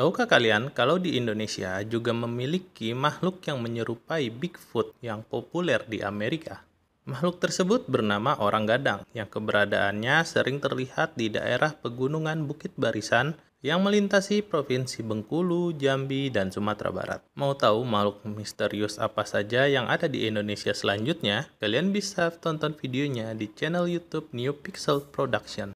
Tahukah kalian kalau di Indonesia juga memiliki makhluk yang menyerupai Bigfoot yang populer di Amerika? Makhluk tersebut bernama orang gadang yang keberadaannya sering terlihat di daerah pegunungan Bukit Barisan yang melintasi provinsi Bengkulu, Jambi, dan Sumatera Barat. Mau tahu makhluk misterius apa saja yang ada di Indonesia selanjutnya? Kalian bisa tonton videonya di channel YouTube New Pixel Production.